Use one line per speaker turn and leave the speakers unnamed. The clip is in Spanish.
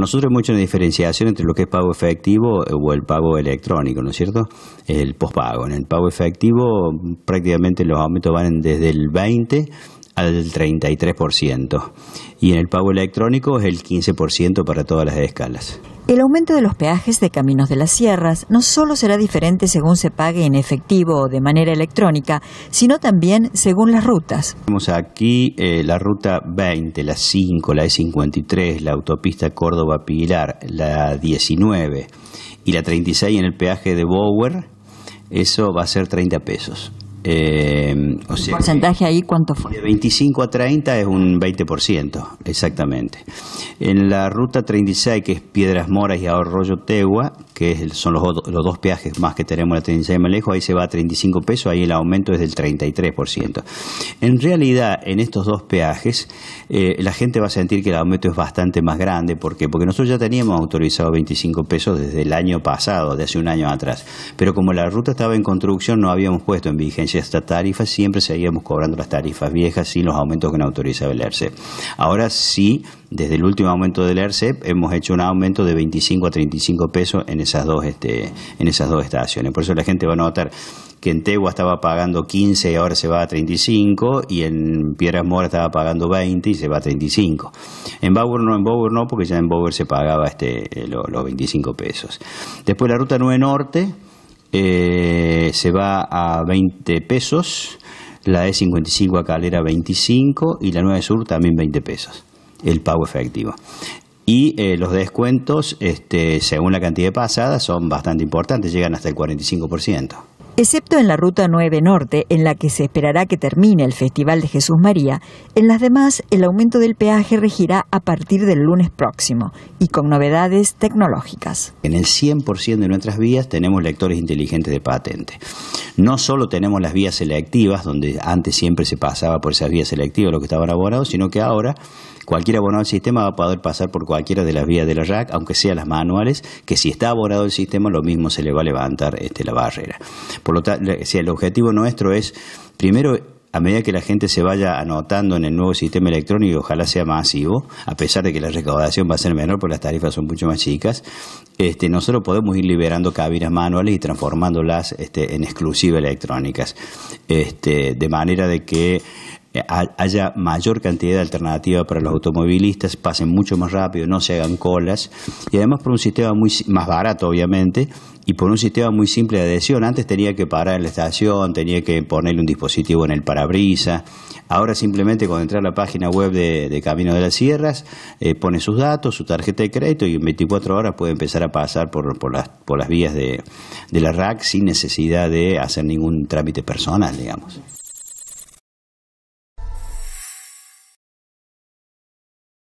Nosotros hay mucha diferenciación entre lo que es pago efectivo eh, o el pago electrónico, ¿no es cierto? El pospago. En el pago efectivo prácticamente los aumentos van desde el 20 al 33%. Y en el pago electrónico es el 15% para todas las escalas.
El aumento de los peajes de caminos de las sierras no solo será diferente según se pague en efectivo o de manera electrónica, sino también según las rutas.
Tenemos aquí eh, la ruta 20, la 5, la E53, la autopista Córdoba-Pilar, la 19 y la 36 en el peaje de Bower. Eso va a ser 30 pesos. Eh, ¿El porcentaje
ahí cuánto fue? De
25 a 30 es un 20%, exactamente. En la ruta 36, que es Piedras Moras y Arroyo Tegua, que son los, dos peajes más que tenemos en la 36 de Malejo, ahí se va a 35 pesos, ahí el aumento es del 33%. En realidad, en estos dos peajes, eh, la gente va a sentir que el aumento es bastante más grande. ¿Por qué? Porque nosotros ya teníamos autorizado 25 pesos desde el año pasado, de hace un año atrás. Pero como la ruta estaba en construcción, no habíamos puesto en vigencia esta tarifa, siempre seguíamos cobrando las tarifas viejas sin los aumentos que nos autorizaba el ERCEP. Ahora sí, desde el último aumento del ERCEP, hemos hecho un aumento de 25 a 35 pesos en esas dos, este, en esas dos estaciones. Por eso la gente va a notar que en Tegua estaba pagando 15 y ahora se va a 35, y en Piedras Mora estaba pagando 20 y se va a 35. En Bauer no, en no, porque ya en Bauer se pagaba este, los, los 25 pesos. Después la ruta 9 Norte eh, se va a 20 pesos, la E55 a Calera 25 y la 9 e Sur también 20 pesos, el pago efectivo. Y eh, los descuentos, este, según la cantidad pasada, son bastante importantes, llegan hasta el 45%.
Excepto en la Ruta 9 Norte, en la que se esperará que termine el Festival de Jesús María, en las demás el aumento del peaje regirá a partir del lunes próximo y con novedades tecnológicas.
En el 100% de nuestras vías tenemos lectores inteligentes de patente. No solo tenemos las vías selectivas, donde antes siempre se pasaba por esas vías selectivas lo que estaban abonados, sino que ahora cualquier abonado al sistema va a poder pasar por cualquiera de las vías de la RAC, aunque sean las manuales, que si está abonado el sistema lo mismo se le va a levantar este, la barrera. Por lo tanto, si el objetivo nuestro es, primero, a medida que la gente se vaya anotando en el nuevo sistema electrónico, ojalá sea masivo, a pesar de que la recaudación va a ser menor porque las tarifas son mucho más chicas, este, nosotros podemos ir liberando cabinas manuales y transformándolas este, en exclusivas electrónicas, este, de manera de que eh, haya mayor cantidad de alternativas para los automovilistas, pasen mucho más rápido, no se hagan colas y además por un sistema muy más barato obviamente y por un sistema muy simple de adhesión. Antes tenía que parar en la estación, tenía que ponerle un dispositivo en el parabrisa. Ahora simplemente cuando entra a la página web de, Camino de las Sierras, eh, pone sus datos, su tarjeta de crédito y en 24 horas puede empezar a pasar por, las, vías de, de la RAC sin necesidad de hacer ningún trámite personal, digamos.